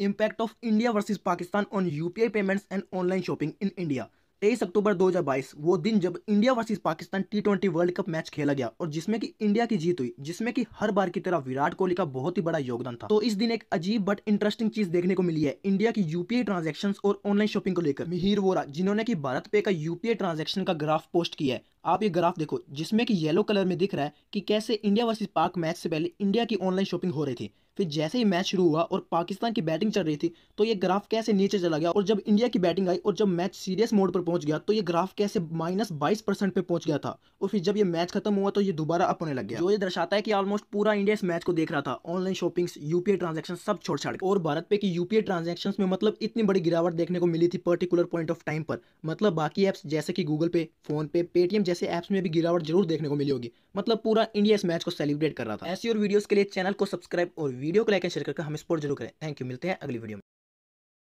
impact of India versus Pakistan on UPI payments and online shopping in India तेईस अक्टूबर 2022 वो दिन जब India versus Pakistan T twenty World Cup match खेला गया और जिसमें कि इंडिया की जीत हुई जिसमें कि हर बार की तरह विराट कोहली का बहुत ही बड़ा योगदान था तो इस दिन एक अजीब बट इंटरेस्टिंग चीज देखने को मिली है इंडिया की यूपीआई ट्रांजेक्शन और ऑनलाइन शॉपिंग को लेकर मिहिर वोरा जिन्होंने की भारत पे का यूपीआई ट्रांजेक्शन का ग्राफ पोस्ट किया है आप ये ग्राफ देखो जिसमें कि येलो कलर में दिख रहा है कि कैसे इंडिया वर्सेस पाक मैच से पहले इंडिया की ऑनलाइन शॉपिंग हो रही थी फिर जैसे ही मैच शुरू हुआ और पाकिस्तान की बैटिंग चल रही थी तो ये ग्राफ कैसे नीचे चला गया और जब इंडिया की बैटिंग आई और जब मैच सीरियस मोड पर पहुंच गया तो ये ग्राफ कैसे माइनस बाईस परसेंट पे पहुंच गया था और फिर जब ये मैच खत्म हुआ तो ये दोबारा अप होने लग गया जो ये दर्शाता है कि ऑलमोस्ट पूरा इंडिया इस मैच को देख रहा था ऑनलाइन शॉपिंग यूपीआई ट्रांजेक्शन सब छोड़ छाड़ और भारत पे की यूपीआई ट्रांजेक्शन में मतलब इतनी बड़ी गिरावट देखने को मिली थी पर्टिकुलर पॉइंट ऑफ टाइम पर मतलब बाकी एप्स जैसे कि गूगल पे फोन पे पेटीएम जैसे ऐप्स में भी गिरावट जरूर देखने को मिली होगी मतलब पूरा इंडिया इस मैच को सेलिब्रेट कर रहा था ऐसी और वीडियोस के लिए चैनल को सब्सक्राइब और वीडियो को लाइक एंड शेयर करके हम स्पोर्ट जरूर करें थैंक यू मिलते हैं अगली वीडियो में